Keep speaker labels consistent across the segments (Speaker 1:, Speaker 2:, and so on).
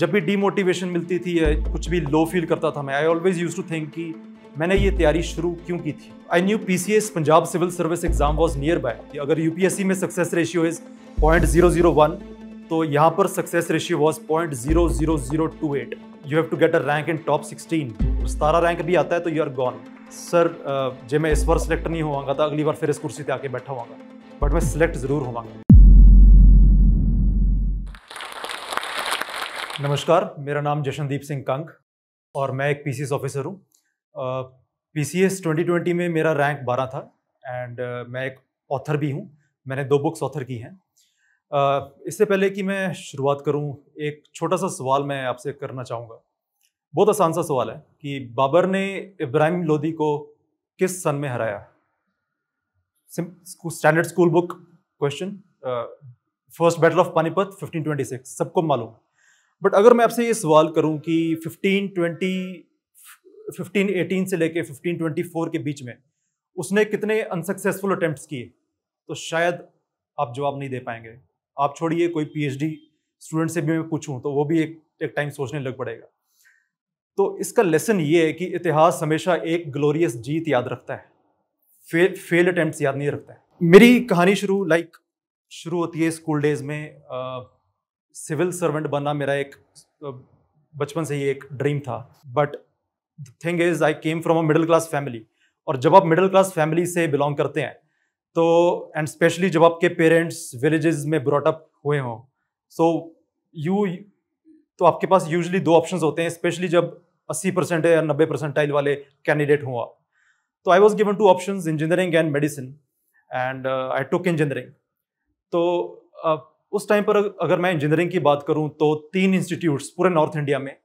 Speaker 1: जब भी डीमोटिवेशन मिलती थी या कुछ भी लो फील करता था मैं I always use to think कि मैंने ये तैयारी शुरू क्यों की थी I knew P C S Punjab civil service exam was near by अगर यू पी एस सी में success ratio is point zero zero one तो यहाँ पर success ratio was point zero zero zero two eight you have to get a rank in top sixteen सतारा rank भी आता है तो यू आर गॉन सर जब मैं इस बार सिलेक्ट नहीं होगा तो अगली बार फिर इस कुर्सी पर आके बैठा हुआ बट मैं सिलेक्ट ज़रूर होगा नमस्कार मेरा नाम जशनदीप सिंह कंक और मैं एक पी ऑफिसर हूँ पी सी एस ट्वेंटी में मेरा रैंक बारह था एंड uh, मैं एक ऑथर भी हूँ मैंने दो बुक्स ऑथर की हैं uh, इससे पहले कि मैं शुरुआत करूँ एक छोटा सा सवाल मैं आपसे करना चाहूँगा बहुत आसान सा सवाल है कि बाबर ने इब्राहिम लोदी को किस सन में हराया standard school book question first battle of Panipat 1526 सबको मालूम बट अगर मैं आपसे ये सवाल करूं कि 15, 20, 15, 18 से लेके 15, 24 के बीच में उसने कितने अनसक्सेसफुल अटैम्प्ट किए तो शायद आप जवाब नहीं दे पाएंगे आप छोड़िए कोई पीएचडी स्टूडेंट से भी मैं पूछूं तो वो भी एक एक टाइम सोचने लग पड़ेगा तो इसका लेसन ये है कि इतिहास हमेशा एक ग्लोरियस जीत याद रखता है फे, फेल अटैम्प्ट याद नहीं रखता है मेरी कहानी शुरू लाइक शुरू होती है स्कूल डेज में आ, सिविल सर्वेंट बनना मेरा एक बचपन से ही एक ड्रीम था but the thing is I came from a middle class family और जब आप मिडिल क्लास फैमिली से बिलोंग करते हैं तो एंड स्पेशली जब आपके पेरेंट्स विलेजेस में ब्रॉटअप हुए हों सो यू तो आपके पास यूजली दो ऑप्शन होते हैं स्पेशली जब अस्सी परसेंट या 90 परसेंटाइल वाले कैंडिडेट हों आप तो I was given two option engineering and medicine and I took engineering तो uh, उस टाइम पर अगर मैं इंजीनियरिंग की बात करूं तो तीन इंस्टीट्यूट्स पूरे नॉर्थ इंडिया में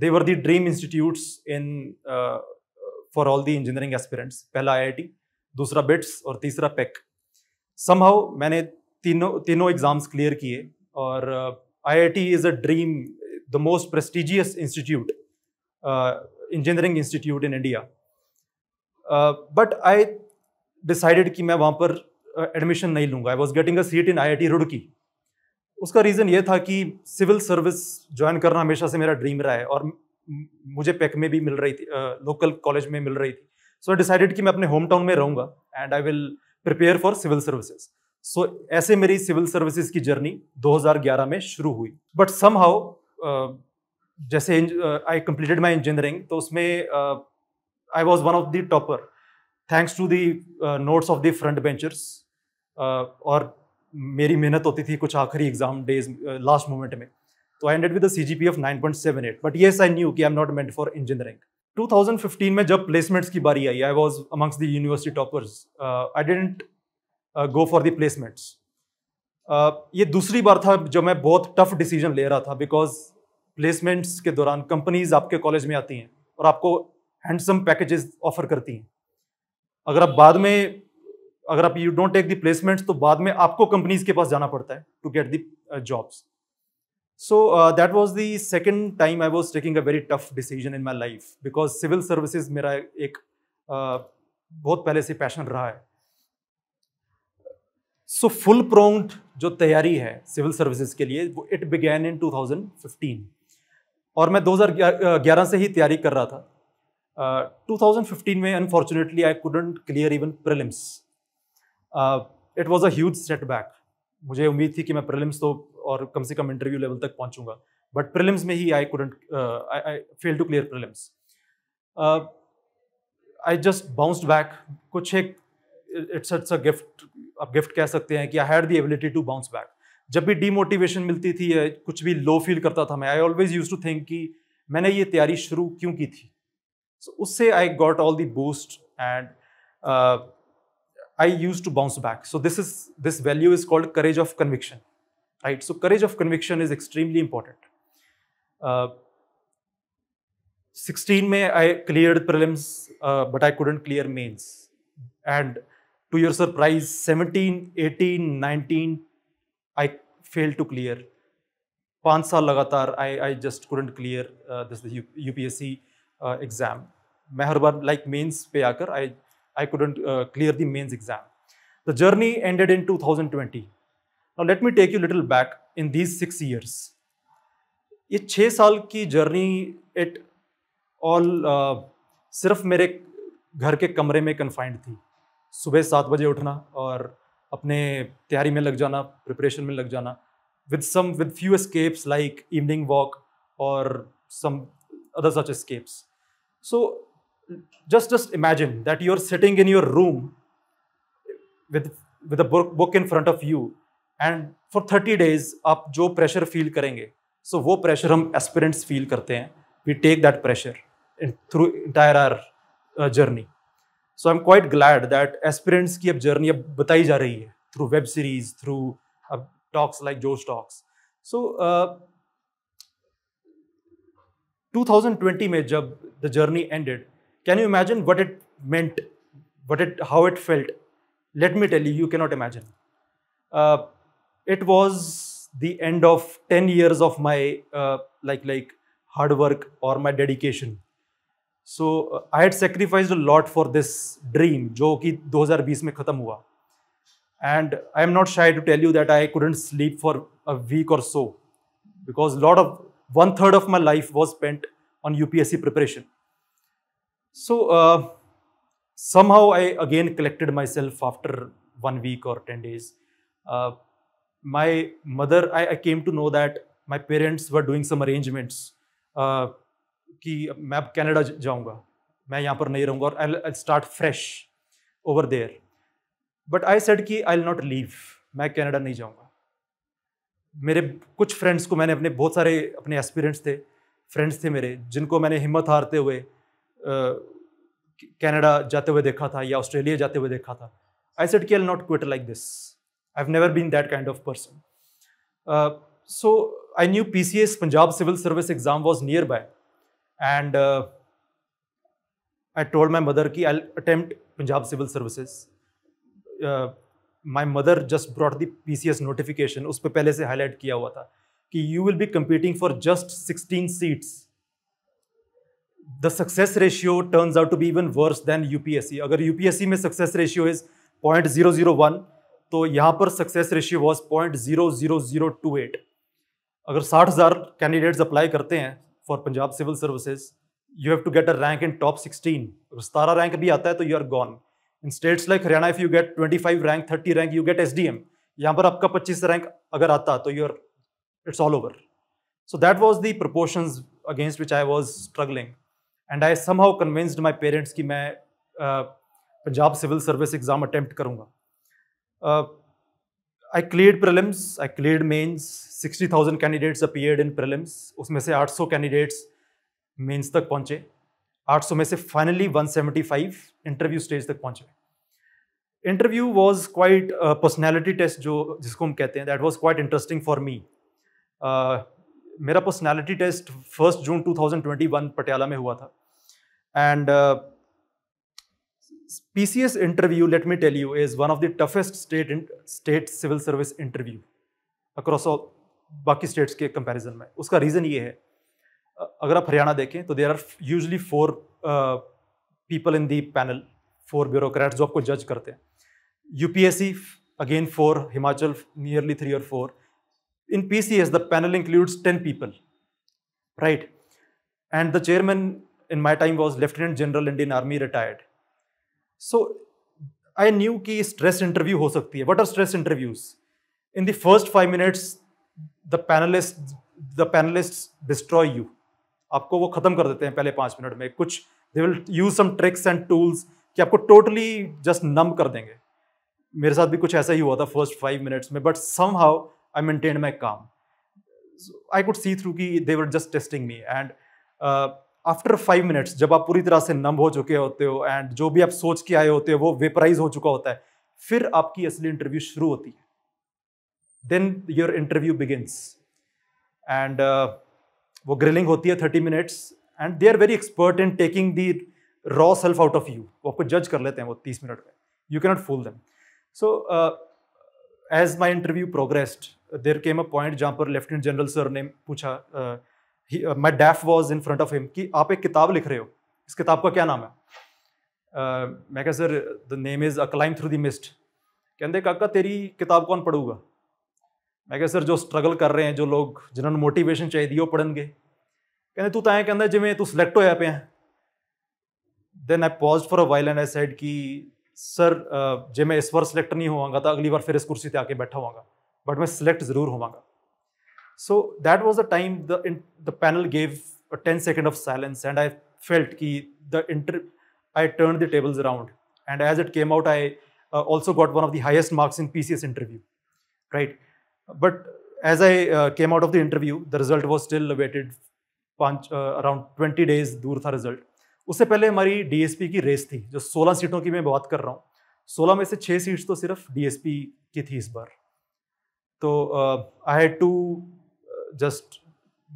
Speaker 1: they were the dream institutes in for all the engineering aspirants पहला आई दूसरा बिट्स और तीसरा पेक समहाउ e मैंने तीनों तीनों एग्जाम्स क्लियर किए और I is a dream the most prestigious institute engineering institute in India but I decided कि मैं वहाँ पर एडमिशन uh, नहीं लूँगा I was getting a seat in I I T Roorkee उसका रीज़न ये था कि सिविल सर्विस ज्वाइन करना हमेशा से मेरा ड्रीम रहा है और मुझे पैक e में भी मिल रही थी लोकल कॉलेज में मिल रही थी सो आई डिसाइडेड कि मैं अपने होम टाउन में रहूँगा and I will prepare for civil services so ऐसे मेरी सिविल सर्विसेज की जर्नी 2011 में शुरू हुई बट सम हाउ जैसे आई कंप्लीटेड माई इंजीनियरिंग तो उसमें I was one of the topper thanks to the notes of the front benchers और मेरी मेहनत होती थी कुछ आखिरी एग्जाम डेज लास्ट मोमेंट में तो I ended with C G P F nine point seven eight but yes I knew कि I am not meant for engineering 2015 में जब प्लेसमेंट्स की बारी आई I was amongst the university toppers I didn't go for the placements ये दूसरी बार था जब मैं बहुत टफ डिसीजन ले रहा था बिकॉज प्लेसमेंट्स के दौरान कंपनीज आपके कॉलेज में आती हैं और आपको हैंडसम पैकेजेस ऑफर करती हैं अगर आप बाद में अगर आप you don't take the placements तो बाद में आपको कंपनीज के पास जाना पड़ता है to get the jobs so that that the the time I i taking a very tough decision in in life because civil services मेरा एक uh, बहुत पहले से पैशन रहा है सो फुल प्रोंग्ड जो तैयारी है सिविल सर्विसेज के लिए वो इट बिगैन इन 2015 और मैं 2011 uh, से ही तैयारी कर रहा था uh, 2015 में unfortunately I couldn't clear even prelims it was as setback मुझे उम्मीद थी कि मैं प्रिलिम्स तो और कम से कम इंटरव्यू लेवल तक पहुंचूंगा बट प्रिलिम्स में ही I couldn't I fail to clear prelims I just bounced back कुछ एक इट्स इट्स अ गिफ्ट आप गिफ्ट कह सकते हैं कि I had the ability to bounce back जब भी डीमोटिवेशन मिलती थी कुछ भी लो फील करता था मैं I always use to think कि मैंने ये तैयारी शुरू क्यों की थी सो so, उससे I got all the boost and I used to bounce back. So this is this value is called courage of conviction, right? So courage of conviction is extremely important. Uh, 16 May I cleared prelims, uh, but I couldn't clear mains. And to your surprise, 17, 18, 19, I failed to clear. पाँच साल लगातार I I just couldn't clear this U P S C exam मैं हर बार like like, mains पे आकर आई I couldn't uh, clear the mains exam. The journey ended in 2020. Now let me take you a little back in these six years. ये छः साल की journey it all सिर्फ मेरे घर के कमरे में कन्फाइंड थी सुबह सात बजे उठना और अपने तैयारी में लग जाना प्रिपरेशन में लग जाना with some with few escapes like evening walk और some other such escapes so just just imagine that you're sitting in your room with with a book, book in front of you and for thirty days आप जो pressure feel करेंगे so so वो pressure हम aspirants feel करते हैं we take that pressure through entire our journey so I am quite glad that aspirants की अब journey अब बताई जा रही है थ्रू वेब सीरीज थ्रू अब talks like Josh talks so 2020 में जब the journey ended Can you imagine what it meant? What it, how it felt? Let me tell you, you cannot imagine. Uh, it was the end of 10 years of my uh, like like hard work or my dedication. So uh, I had sacrificed a lot for this dream, जो those 2020 में खत्म हुआ. And I am not shy to tell you that I couldn't sleep for a week or so, because lot of one third of my life was spent on UPSC preparation. So uh, somehow I again collected myself after one week or 10 days. Uh, my mother, I, I, came to know that my parents were doing some arrangements uh, कि मैं अब Canada जाऊंगा मैं यहाँ पर नहीं रहूँगा i'll I start fresh over there but I said कि आई नॉट लीव मैं कनाडा नहीं जाऊँगा मेरे कुछ फ्रेंड्स को मैंने अपने बहुत सारे अपने एस्पिरेंट्स थे फ्रेंड्स थे मेरे जिनको मैंने हिम्मत हारते हुए कनाडा जाते हुए देखा था या ऑस्ट्रेलिया जाते हुए देखा था I said K L not quit like this I have never been that kind of person so I knew P C S Punjab civil service exam was near by and I told my mother की I attempt Punjab civil services my mother just brought the P C S notification उस पर पहले से highlight किया हुआ था कि you will be competing for just sixteen seats the success ratio turns even worse than U P S C अगर C में success ratio is point zero zero one तो यहाँ पर success ratio was point zero zero zero two eight अगर साठ हज़ार candidates apply करते हैं for Punjab civil services you have to get a rank in top sixteen अगर सतारह रैंक भी आता है तो you are gone in states like Haryana if you gate twenty five rank thirty rank you get S D M यहाँ पर आपका पच्चीस रैंक अगर आता तो you are it's all over so that was the proportion against which I was struggling and I somehow convinced my parents कि मैं Punjab civil service exam attempt करूँगा I clear prelims I clear mains sixty thousand candidates appeared in prelims उसमें से आठ सौ candidates mains तक पहुँचे आठ सौ में से finally one seventy five interview stage तक पहुँचे interview was quite personality test जो जिसको हम कहते हैं that was quite interesting for me मेरा personality test first June two thousand twenty one Patiala में हुआ था And uh, PCS interview, let me tell you, is one of the toughest state in, state civil service interview across all बाकी states के comparison में उसका reason ये है अगर आप हरियाणा देखें तो there are usually four people in the panel, four bureaucrats जो आपको करते हैं UPSC again four, Himachal nearly three or four. In PCS, the panel includes 10 people, right? And the chairman in my time was Lieutenant General Indian Army retired. So I knew कि stress interview हो सकती है. What are stress interviews? In the first five minutes, the panelists the panelists destroy you. आपको वो खत्म कर देते हैं पहले पाँच मिनट में कुछ they will use some tricks and tools कि आपको टोटली जस्ट नम कर देंगे मेरे साथ भी कुछ ऐसा ही हुआ था फर्स्ट फाइव मिनट्स में but somehow I maintain my calm I could see through कि they were just testing me and after five minutes जब आप पूरी तरह से नम हो चुके होते हो एंड जो भी आप सोच के आए होते हो वो वेपराइज हो चुका होता है फिर आपकी असली इंटरव्यू शुरू होती है then your interview begins and वो ग्रिलिंग होती है thirty minutes and they are very expert in taking the raw self out of you वो आपको जज कर लेते हैं वो तीस मिनट में you cannot fool them so as my interview progressed there came a point जहाँ पर लेफ्टिनेंट जनरल सर ने पूछा uh, my DAF was in front of him कि आप एक किताब लिख रहे हो इस किताब का क्या नाम है uh, मैं कह sir the name is a climb through the mist कहते काका तेरी किताब कौन पढ़ूगा मैं कह सर जो स्ट्रगल कर रहे हैं जो लोग जिन्होंने मोटिवेशन चाहिए वो पढ़नगे कहते तू तो कहें जिमें तू सिलेक्ट ਹੋਇਆ पे then I pause for a while and I said कि सर uh, जे मैं इस बार सिलेक्ट नहीं होवगा तो अगली बार फिर इस कुर्सी पर आके बैठा होगा बट मैं सिलेक्ट जरूर होवगा so that was the time the panel gave a ten second of silence and I felt की the inter I turn the tables around and as it came out I also got one of the highest marks in P C S interview right but as I came out of the interview the result was still waited पाँच around twenty days दूर था result उससे पहले हमारी D S P की race थी जो सोलह सीटों की मैं बात कर रहा हूँ सोलह में से छः सीट्स तो सिर्फ डी एस पी की थी इस बार तो आई हैड टू जस्ट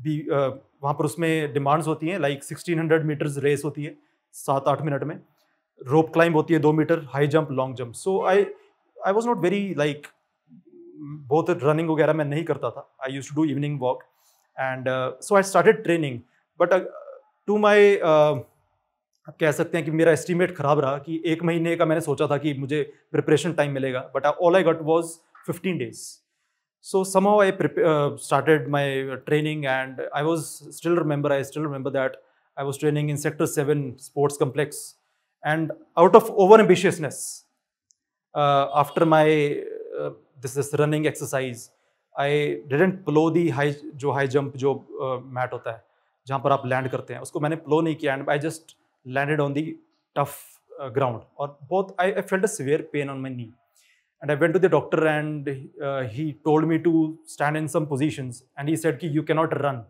Speaker 1: भी वहाँ पर उसमें डिमांड्स होती हैं like sixteen hundred meters race होती है सात आठ मिनट में रोप क्लाइंब होती है दो meter high jump long jump so I I was not very like बहुत रनिंग वगैरह मैं नहीं करता था I use to do evening walk and so I started training but to my कह सकते हैं कि मेरा एस्टिमेट ख़राब रहा कि एक महीने का मैंने सोचा था कि मुझे प्रिपरेशन टाइम मिलेगा but all I got was fifteen days So somehow I uh, started my uh, training, and I was still remember. I still remember that I was training in Sector Seven Sports Complex, and out of over ambitiousness, uh, after my uh, this is running exercise, I didn't blow the high jo high jump जो uh, mat hota hai, jahan par आप land karte हैं Usko maine blow nahi kiya and I just landed on the tough uh, ground or both I, I felt a severe pain on my knee. And I went to the doctor and uh, he told me to stand in some positions. And he said, Ki, you cannot run.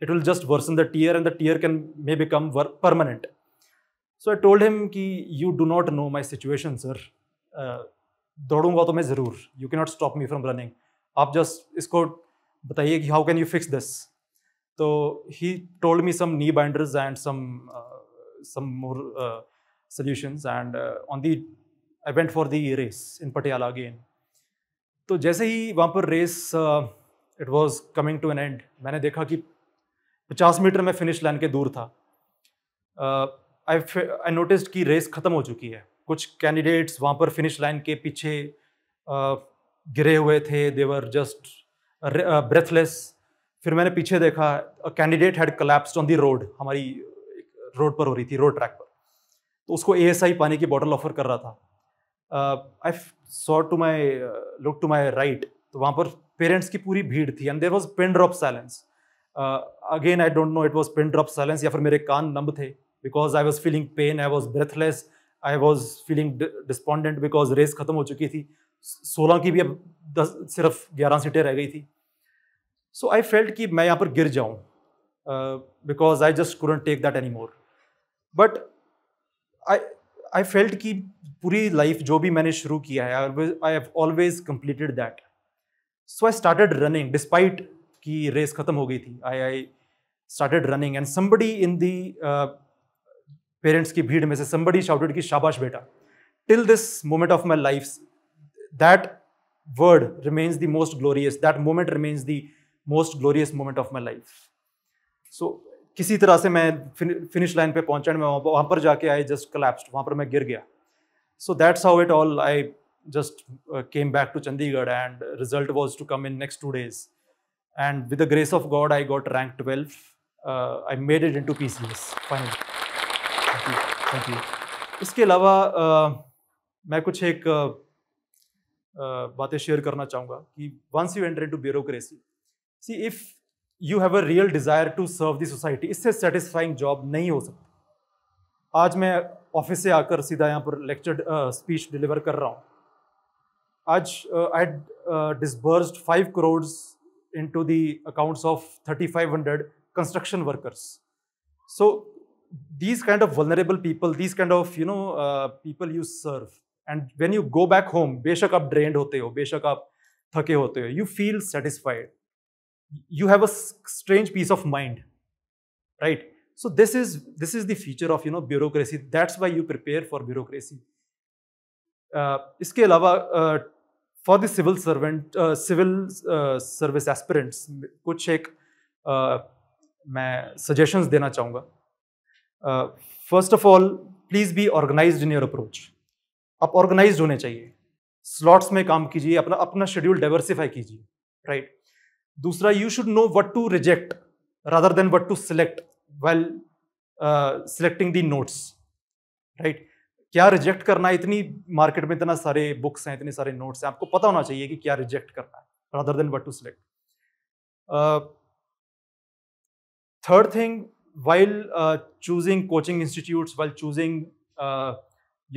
Speaker 1: It will just worsen the tear and the tear can may become permanent. So I told him, Ki, you do not know my situation, sir. दौड़ूंगा तो मैं ज़रूर you can not stop me from running आप just इसको बताइए कि how can you fix this तो he told me some knee binders and some more uh, solutions and uh, on the I went for the race in Patiala again तो जैसे ही वहाँ पर race it was coming to an end मैंने देखा कि पचास मीटर में फिनिश लाइन के दूर था आई आई नोटिस कि रेस ख़त्म हो चुकी है कुछ कैंडिडेट्स वहाँ पर फिनिश लाइन के पीछे uh, गिरे हुए थे देवर जस्ट ब्रेथलेस फिर मैंने पीछे देखा candidate had collapsed on the road हमारी रोड पर हो रही थी रोड ट्रैक पर तो उसको ए पानी की बॉटल ऑफर कर रहा था I saw to my look to my right तो वहाँ पर पेरेंट्स की पूरी भीड़ थी and there was pin drop silence again I don't know it was pin drop silence या फिर मेरे कान नंब थे because I was feeling pain I was breathless I was feeling despondent because race खत्म हो चुकी थी सोलह की भी अब दस सिर्फ ग्यारह सीटें रह गई थी सो आई फेल्ट कि मैं यहाँ पर गिर जाऊँ because I just couldn't take that any more but I I felt कि पूरी लाइफ जो भी मैंने शुरू किया है I have always completed that so I started running despite कि रेस ख़त्म हो गई थी I I started running and somebody in the parents की भीड़ में से समबडी शाउटेड कि शाबाश बेटा till this moment of my life that word remains the most glorious that moment remains the most glorious moment of my life so किसी तरह से मैं फिनिश लाइन पे पहुंचने में वहां पर जाके आई जस्ट कलेप्स वहां पर मैं गिर गया so that's how it all I just came back to Chandigarh and result was to come in next two days and with grace of God I got rank twelve I made it into P C S final thank you इसके अलावा uh, मैं कुछ एक uh, uh, बातें share करना चाहूँगा कि once you enter into bureaucracy see if you have a real desire to serve the society इससे सेटिस्फाइंग जॉब नहीं हो सकती आज मैं ऑफिस से आकर सीधा यहाँ पर लेक्चर स्पीच डिलीवर कर रहा हूँ आज I disbursed five crores into the accounts of thirty five hundred construction workers so these kind of vulnerable people, these kind of you know uh, people you serve, and when you go back home, बेशक आप drained होते हो, बेशक आप थके होते हो, you feel satisfied. you have a strange peace of mind right so this is this is the feature of you know bureaucracy that's why you prepare for bureaucracy uh, इसके अलावा for the civil servant civil service aspirants कुछ एक uh, मैं suggestions देना चाहूँगा first of all please be organised in your approach आप organised होने चाहिए स्लॉट्स में काम कीजिए अपना अपना शेड्यूल डाइवर्सिफाई कीजिए राइट दूसरा you should know what to reject rather than what to select well selecting the notes right क्या रिजेक्ट करना है इतनी मार्केट में इतना सारे बुक्स हैं इतने सारे नोट्स हैं आपको पता होना चाहिए कि क्या रिजेक्ट करना है rather than what to select third thing while choosing coaching institute while choosing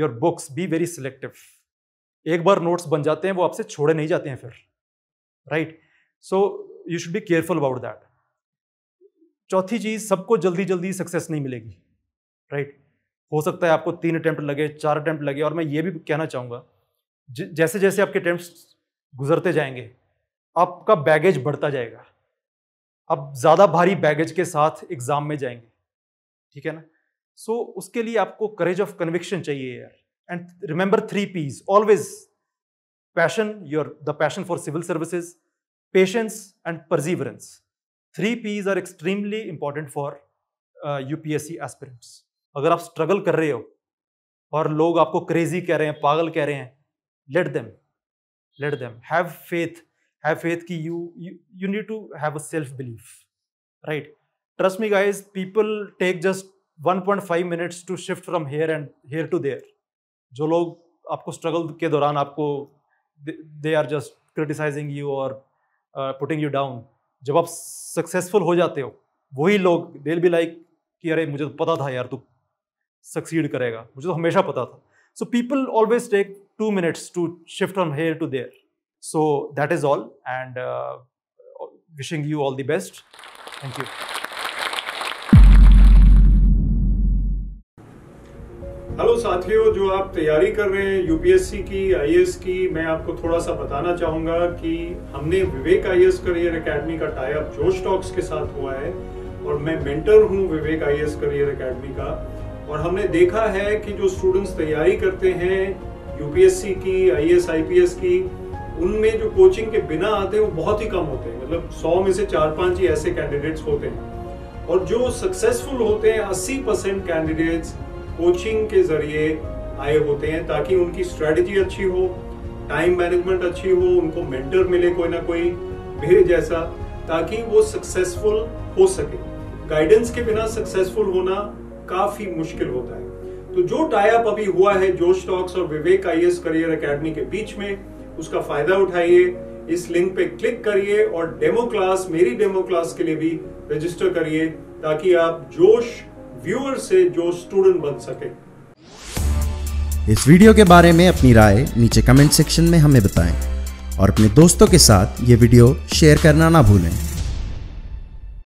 Speaker 1: your books be very selective एक बार नोट्स बन जाते हैं वो आपसे छोड़े नहीं जाते हैं फिर right so you should be careful about that चौथी चीज़ सबको जल्दी जल्दी सक्सेस नहीं मिलेगी राइट right? हो सकता है आपको तीन अटैम्प्ट लगे चार अटैम्प्ट लगे और मैं ये भी कहना चाहूँगा जैसे जैसे आपके अटैम्प्ट गुजरते जाएंगे आपका बैगेज बढ़ता जाएगा आप ज़्यादा भारी बैगेज के साथ एग्ज़ाम में जाएंगे ठीक है ना सो so, उसके लिए आपको करेज ऑफ कन्विक्शन चाहिए यार and remember three P's always passion your the passion for civil services patience and perseverance. Three P's are extremely important for UPSC uh, aspirants अगर आप स्ट्रगल कर रहे हो और लोग आपको क्रेजी कह रहे हैं पागल कह रहे हैं let them let them have faith have faith की you you need to have a self belief right trust me guys people take just 1.5 minutes to shift from here and here to there जो लोग आपको struggle के दौरान आपको they are just criticising you और putting you down जब आप successful हो जाते हो वही लोग देल बी लाइक कि अरे मुझे तो पता था यार तू सक्सीड करेगा मुझे तो हमेशा पता था so people always take two minutes to shift from here to there so that is all and wishing you all the best thank you
Speaker 2: hello साथियों जो आप तैयारी कर रहे हैं यूपीएससी की आईएएस की मैं आपको थोड़ा सा बताना चाहूंगा कि हमने विवेक आईएएस करियर एकेडमी का टाइप जोश टॉक्स के साथ हुआ है और मैं मेंटर हूं विवेक आईएएस करियर एकेडमी का और हमने देखा है कि जो स्टूडेंट्स तैयारी करते हैं यूपीएससी की आई पी एस की उनमें जो कोचिंग के बिना आते हैं वो बहुत ही कम होते हैं मतलब सौ में से चार पांच ही ऐसे कैंडिडेट्स होते हैं और जो सक्सेसफुल होते हैं अस्सी परसेंट कैंडिडेट्स कोचिंग के जरिए आए होते हैं ताकि उनकी स्ट्रेटजी अच्छी हो टाइम मैनेजमेंट अच्छी हो उनको मेंटर मिले कोई ना कोई भेड़ जैसा ताकि वो सक्सेसफुल हो सके गाइडेंस के बिना सक्सेसफुल होना काफी मुश्किल होता है तो जो टाइप अभी हुआ है जोश टॉक्स और विवेक आई करियर अकेडमी के बीच में उसका फायदा उठाइए इस लिंक पे क्लिक करिए और डेमो क्लास मेरी डेमो क्लास के लिए भी रजिस्टर करिए ताकि आप जोश व्यूअर से जो स्टूडेंट बन सके इस वीडियो के बारे में अपनी राय नीचे कमेंट सेक्शन में हमें बताएं और अपने दोस्तों के साथ ये वीडियो शेयर करना ना भूलें